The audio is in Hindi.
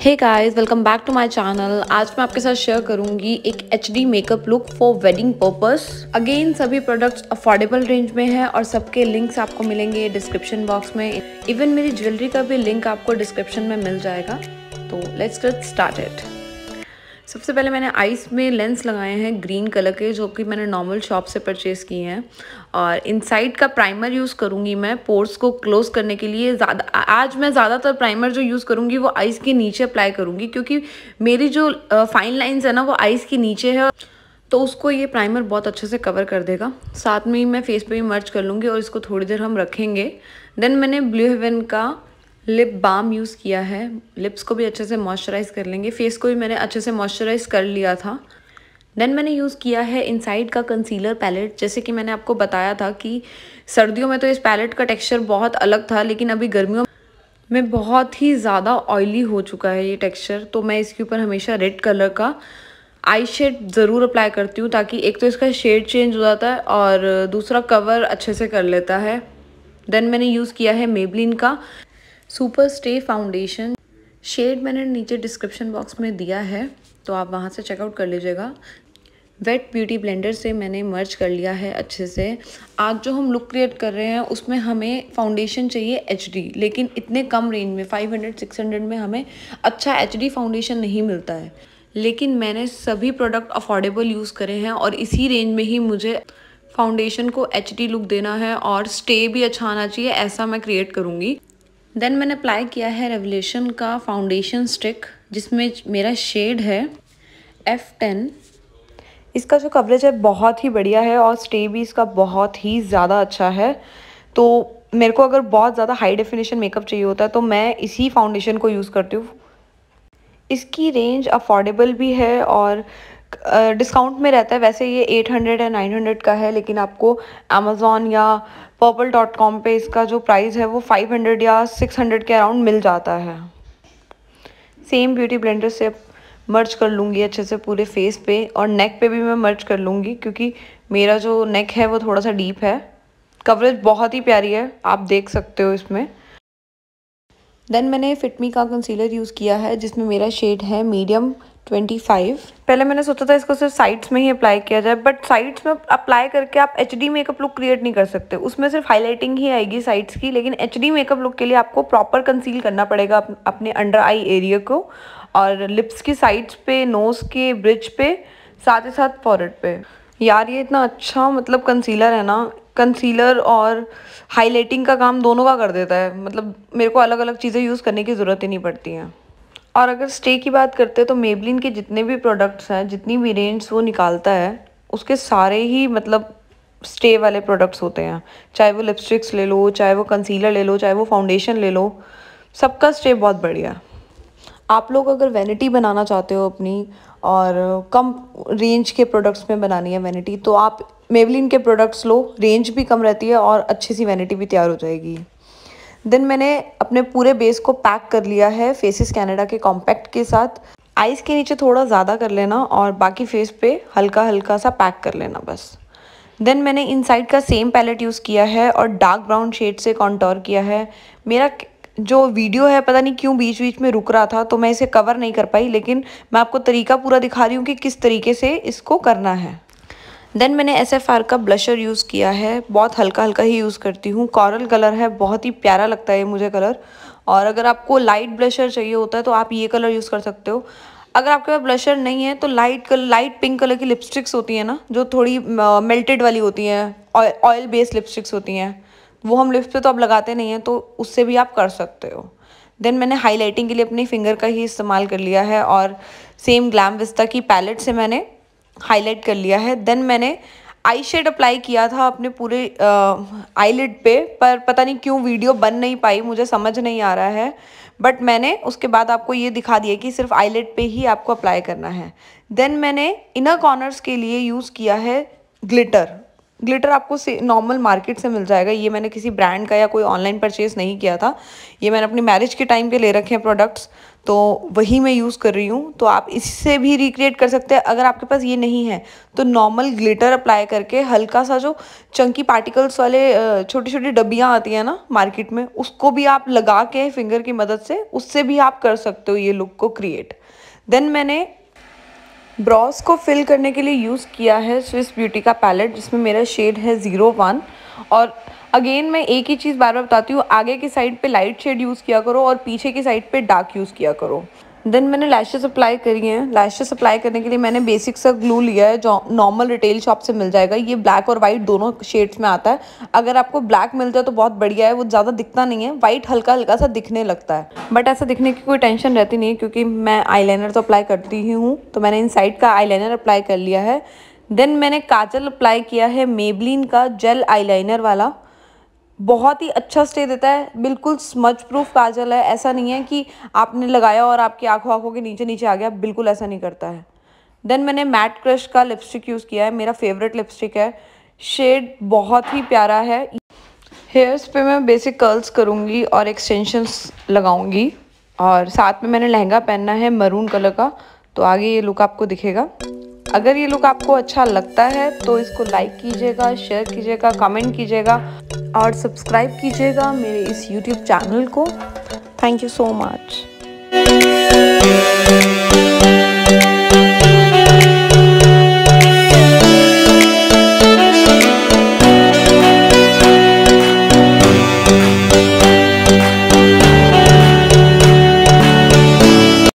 hey guys welcome back to my channel आज मैं आपके साथ शेयर करूंगी एक H D makeup look for wedding purpose again सभी प्रोडक्ट्स अफोर्डेबल रेंज में है और सबके लिंक्स आपको मिलेंगे डिस्क्रिप्शन बॉक्स में इवन मेरी ज्वेलरी का भी लिंक आपको डिस्क्रिप्शन में मिल जाएगा तो लेट्स गेट स्टार्टेड सबसे पहले मैंने आइस में लेंस लगाए हैं ग्रीन कलर के जो कि मैंने नॉर्मल शॉप से परचेज़ किए हैं और इनसाइड का प्राइमर यूज़ करूँगी मैं पोर्स को क्लोज़ करने के लिए ज़्यादा आज मैं ज़्यादातर प्राइमर जो यूज़ करूँगी वो आइस के नीचे अप्लाई करूँगी क्योंकि मेरी जो फाइन लाइन्स है ना वो आइस के नीचे है तो उसको ये प्राइमर बहुत अच्छे से कवर कर देगा साथ में ही मैं फेस पे भी मर्च कर लूँगी और इसको थोड़ी देर हम रखेंगे देन मैंने ब्लू हेवन का लिप बाम यूज़ किया है लिप्स को भी अच्छे से मॉइस्चराइज़ कर लेंगे फेस को भी मैंने अच्छे से मॉइस्चराइज़ कर लिया था देन मैंने यूज़ किया है इनसाइड का कंसीलर पैलेट जैसे कि मैंने आपको बताया था कि सर्दियों में तो इस पैलेट का टेक्सचर बहुत अलग था लेकिन अभी गर्मियों में बहुत ही ज़्यादा ऑयली हो चुका है ये टेक्सचर तो मैं इसके ऊपर हमेशा रेड कलर का आई शेड ज़रूर अप्लाई करती हूँ ताकि एक तो इसका शेड चेंज हो जाता है और दूसरा कवर अच्छे से कर लेता है देन मैंने यूज़ किया है मेबलिन का सुपर स्टे फाउंडेशन शेड मैंने नीचे डिस्क्रिप्शन बॉक्स में दिया है तो आप वहाँ से चेकआउट कर लीजिएगा वेट ब्यूटी ब्लेंडर से मैंने मर्ज कर लिया है अच्छे से आज जो हम लुक क्रिएट कर रहे हैं उसमें हमें फाउंडेशन चाहिए एच लेकिन इतने कम रेंज में 500 600 में हमें अच्छा एच फाउंडेशन नहीं मिलता है लेकिन मैंने सभी प्रोडक्ट अफोर्डेबल यूज़ करे हैं और इसी रेंज में ही मुझे फाउंडेशन को एच लुक देना है और स्टे भी अच्छा आना चाहिए ऐसा मैं क्रिएट करूँगी देन मैंने अप्लाई किया है रेवलेशन का फाउंडेशन स्टिक जिसमें मेरा शेड है एफ़ टेन इसका जो कवरेज है बहुत ही बढ़िया है और स्टे भी इसका बहुत ही ज़्यादा अच्छा है तो मेरे को अगर बहुत ज़्यादा हाई डेफिनेशन मेकअप चाहिए होता है तो मैं इसी फाउंडेशन को यूज़ करती हूँ इसकी रेंज अफोर्डेबल भी है और डिस्काउंट में रहता है वैसे ये 800 हंड्रेड या 900 का है लेकिन आपको अमेज़ोन या पर्पल डॉट कॉम पर इसका जो प्राइस है वो फाइव हंड्रेड या सिक्स हंड्रेड के अराउंड मिल जाता है सेम ब्यूटी ब्लेंडर से मर्च कर लूँगी अच्छे से पूरे फेस पे और नेक पे भी मैं मर्च कर लूँगी क्योंकि मेरा जो नेक है वो थोड़ा सा डीप है कवरेज बहुत ही प्यारी है आप देख सकते हो इसमें देन मैंने फिटमी का कंसीलर यूज़ किया है जिसमें मेरा शेड है मीडियम ट्वेंटी फाइव पहले मैंने सोचा था इसको सिर्फ साइड्स में ही अप्लाई किया जाए बट साइड्स में अप्लाई करके आप H D makeup look create नहीं कर सकते उसमें सिर्फ हाईलाइटिंग ही आएगी साइड्स की लेकिन एच डी मेकअप लुक के लिए आपको प्रॉपर कंसील करना पड़ेगा अपने अंडर आई एरिया को और लिप्स की साइड्स पे नोज़ के ब्रिज पे साथ ही साथ फॉरड पे यार ये इतना अच्छा मतलब कंसीलर है ना कंसीलर और हाईलाइटिंग का काम दोनों का कर देता है मतलब मेरे को अलग अलग चीज़ें यूज़ करने की ज़रूरत ही नहीं पड़ती हैं और अगर स्टे की बात करते हैं तो मेबलिन के जितने भी प्रोडक्ट्स हैं जितनी भी रेंज वो निकालता है उसके सारे ही मतलब स्टे वाले प्रोडक्ट्स होते हैं चाहे वो लिपस्टिक्स ले लो चाहे वो कंसीलर ले लो चाहे वो फाउंडेशन ले लो सबका स्टे बहुत बढ़िया आप लोग अगर वैनिटी बनाना चाहते हो अपनी और कम रेंज के प्रोडक्ट्स में बनानी है वैनिटी तो आप मेवलिन के प्रोडक्ट्स लो रेंज भी कम रहती है और अच्छी सी वैनिटी भी तैयार हो जाएगी देन मैंने अपने पूरे बेस को पैक कर लिया है फेसिस कैनेडा के कॉम्पैक्ट के साथ आइज़ के नीचे थोड़ा ज़्यादा कर लेना और बाकी फेस पे हल्का हल्का सा पैक कर लेना बस देन मैंने इनसाइड का सेम पैलेट यूज़ किया है और डार्क ब्राउन शेड से कॉन्टोर किया है मेरा जो वीडियो है पता नहीं क्यों बीच बीच में रुक रहा था तो मैं इसे कवर नहीं कर पाई लेकिन मैं आपको तरीका पूरा दिखा रही हूँ कि किस तरीके से इसको करना है देन मैंने एस एफ आर का ब्लशर यूज़ किया है बहुत हल्का हल्का ही यूज़ करती हूँ कॉरल कलर है बहुत ही प्यारा लगता है मुझे कलर और अगर आपको लाइट ब्लशर चाहिए होता है तो आप ये कलर यूज़ कर सकते हो अगर आपके पास ब्लशर नहीं है तो light colour light pink colour की लिपस्टिक्स होती हैं ना जो थोड़ी मेल्टेड वाली होती हैं ऑयल बेस्ड लिपस्टिक्स होती हैं वो हम लिप्स पे तो आप लगाते नहीं हैं तो उससे भी आप कर सकते हो देन मैंने हाईलाइटिंग के लिए अपनी फिंगर का ही इस्तेमाल कर लिया है और सेम ग्लैम विस्ता की पैलेट से मैंने हाईलाइट कर लिया है देन मैंने आई शेड अप्लाई किया था अपने पूरे आईलिड पे पर पता नहीं क्यों वीडियो बन नहीं पाई मुझे समझ नहीं आ रहा है बट मैंने उसके बाद आपको ये दिखा दिया कि सिर्फ आईलिड पे ही आपको अप्लाई करना है देन मैंने इनर कॉर्नर्स के लिए यूज़ किया है ग्लिटर ग्लिटर आपको नॉर्मल मार्केट से मिल जाएगा ये मैंने किसी ब्रांड का या कोई ऑनलाइन परचेज नहीं किया था ये मैंने अपनी मैरिज के टाइम के ले रखे हैं प्रोडक्ट्स तो वही मैं यूज़ कर रही हूँ तो आप इससे भी रिक्रिएट कर सकते हैं अगर आपके पास ये नहीं है तो नॉर्मल ग्लिटर अप्लाई करके हल्का सा जो चंकी पार्टिकल्स वाले छोटी छोटी डब्बियाँ आती हैं ना मार्केट में उसको भी आप लगा के फिंगर की मदद से उससे भी आप कर सकते हो ये लुक को क्रिएट देन मैंने ब्रॉस को फिल करने के लिए यूज़ किया है स्विस ब्यूटी का पैलेट जिसमें मेरा शेड है ज़ीरो वन और अगेन मैं एक ही चीज़ बार बार बताती हूँ आगे की साइड पे लाइट शेड यूज़ किया करो और पीछे की साइड पे डार्क यूज़ किया करो देन मैंने लैशेस अप्लाई करी हैं लैशेस अप्लाई करने के लिए मैंने बेसिक सा ग्लू लिया है जो नॉर्मल रिटेल शॉप से मिल जाएगा ये ब्लैक और वाइट दोनों शेड्स में आता है अगर आपको ब्लैक मिल जाए तो बहुत बढ़िया है वो ज़्यादा दिखता नहीं है वाइट हल्का हल्का सा दिखने लगता है बट ऐसा दिखने की कोई टेंशन रहती नहीं है क्योंकि मैं आईलाइनर तो अप्लाई करती ही हूँ तो मैंने इन साइड का आईलाइनर अप्लाई कर लिया है देन मैंने काजल अप्लाई किया है मेबलिन का जेल आई वाला बहुत ही अच्छा स्टे देता है बिल्कुल स्मच प्रूफ काजल है ऐसा नहीं है कि आपने लगाया और आपकी आंखों आंखों के नीचे नीचे आ गया बिल्कुल ऐसा नहीं करता है देन मैंने मैट क्रश का लिपस्टिक यूज़ किया है मेरा फेवरेट लिपस्टिक है शेड बहुत ही प्यारा है हेयर्स पे मैं बेसिक कर्ल्स करूँगी और एक्सटेंशंस लगाऊँगी और साथ में मैंने लहंगा पहनना है मरून कलर का तो आगे ये लुक आपको दिखेगा अगर ये लुक आपको अच्छा लगता है तो इसको लाइक कीजिएगा शेयर कीजिएगा कमेंट कीजिएगा और सब्सक्राइब कीजिएगा मेरे इस यूट्यूब चैनल को थैंक यू सो मच